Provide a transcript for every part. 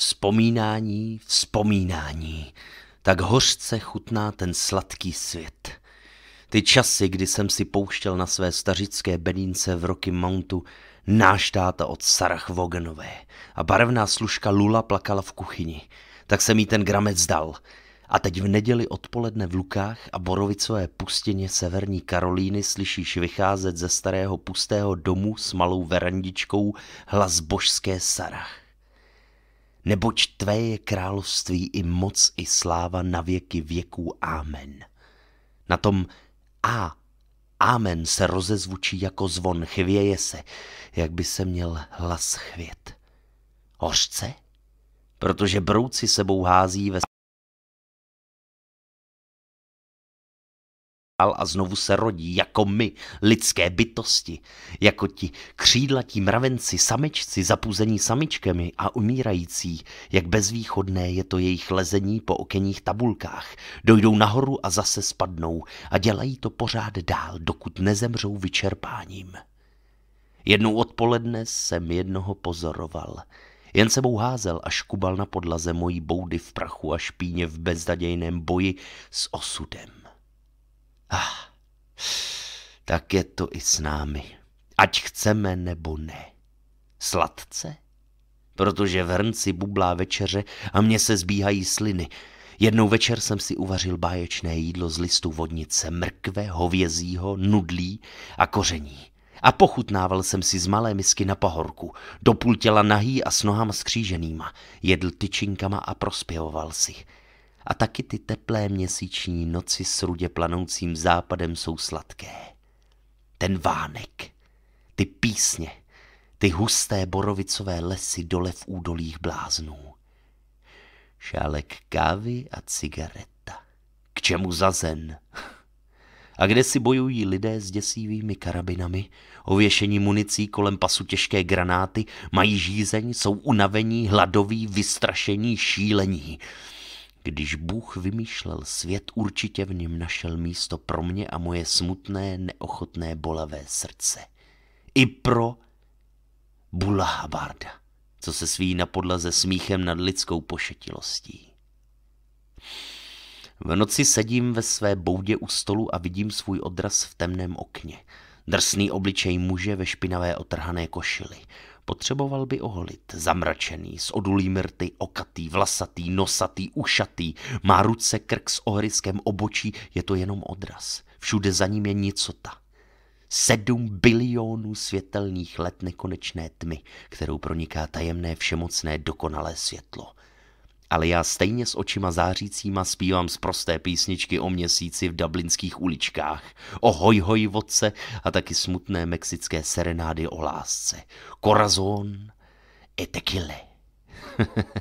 Vzpomínání, vzpomínání. Tak hořce chutná ten sladký svět. Ty časy, kdy jsem si pouštěl na své stařické benínce v Rocky Mountu náš táta od Sarah Vogenové a barevná služka Lula plakala v kuchyni, tak jsem jí ten gramec dal. A teď v neděli odpoledne v Lukách a Borovicové pustině severní Karolíny slyšíš vycházet ze starého pustého domu s malou verandičkou hlas božské Sarah neboť tvé je království i moc i sláva na věky věků. Amen. Na tom A Amen se rozezvučí jako zvon, chvěje se, jak by se měl hlas chvět. Hořce? Protože brouci sebou hází ve a znovu se rodí jako my, lidské bytosti, jako ti křídlatí mravenci, samičci, zapuzení samičkemi a umírající, jak bezvýchodné je to jejich lezení po okenních tabulkách. Dojdou nahoru a zase spadnou a dělají to pořád dál, dokud nezemřou vyčerpáním. Jednou odpoledne jsem jednoho pozoroval. Jen sebou házel a škubal na podlaze mojí boudy v prachu a špíně v bezdadějném boji s osudem. Ah, tak je to i s námi, ať chceme nebo ne. Sladce? Protože v hrnci bublá večeře a mně se zbíhají sliny. Jednou večer jsem si uvařil báječné jídlo z listu vodnice, mrkve, hovězího, nudlí a koření. A pochutnával jsem si z malé misky na pahorku, do půl těla nahý a s nohama skříženýma. Jedl tyčinkama a prospěvoval si a taky ty teplé měsíční noci s rudě planoucím západem jsou sladké. Ten vánek, ty písně, ty husté borovicové lesy dole v údolích bláznů. Šálek kávy a cigareta. K čemu zazen? A kde si bojují lidé s děsivými karabinami, ověšení municí kolem pasu těžké granáty, mají žízeň, jsou unavení, hladoví, vystrašení, šílení. Když Bůh vymýšlel svět, určitě v něm našel místo pro mě a moje smutné, neochotné, bolavé srdce. I pro Bulahabarda, co se sví na podlaze smíchem nad lidskou pošetilostí. V noci sedím ve své boudě u stolu a vidím svůj odraz v temném okně. Drsný obličej muže ve špinavé otrhané košili. Potřeboval by oholit, zamračený, s odulými mrty, okatý, vlasatý, nosatý, ušatý. Má ruce, krk s ohryskem obočí, je to jenom odraz. Všude za ním je nicota. Sedm bilionů světelných let nekonečné tmy, kterou proniká tajemné všemocné dokonalé světlo ale já stejně s očima zářícíma zpívám z prosté písničky o měsíci v dublinských uličkách, o hoj hoj vodce a taky smutné mexické serenády o lásce. Corazón e tequila.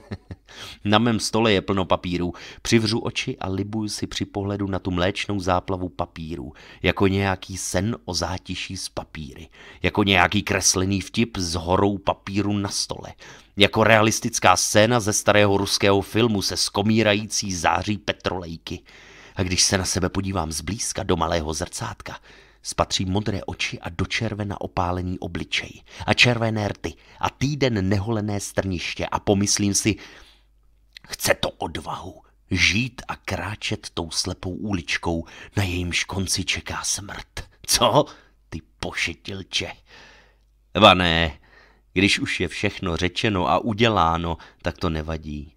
na mém stole je plno papírů. Přivřu oči a libuju si při pohledu na tu mléčnou záplavu papírů. Jako nějaký sen o zátiší z papíry. Jako nějaký kreslený vtip s horou papíru na stole. Jako realistická scéna ze starého ruského filmu se skomírající září petrolejky. A když se na sebe podívám zblízka do malého zrcátka, Spatří modré oči a do červena opálený obličej a červené rty a týden neholené strniště a pomyslím si, chce to odvahu žít a kráčet tou slepou uličkou, na jejímž konci čeká smrt. Co? Ty pošetilče. Vané, když už je všechno řečeno a uděláno, tak to nevadí.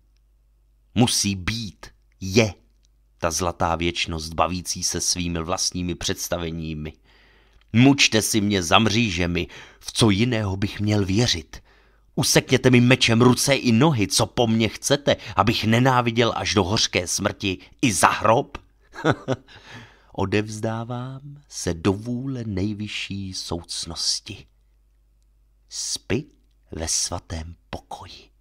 Musí být, je ta zlatá věčnost bavící se svými vlastními představeními. Mučte si mě za mřížemi, v co jiného bych měl věřit. Usekněte mi mečem ruce i nohy, co po mně chcete, abych nenáviděl až do hořké smrti i za hrob? Odevzdávám se do vůle nejvyšší soucnosti. Spy ve svatém pokoji.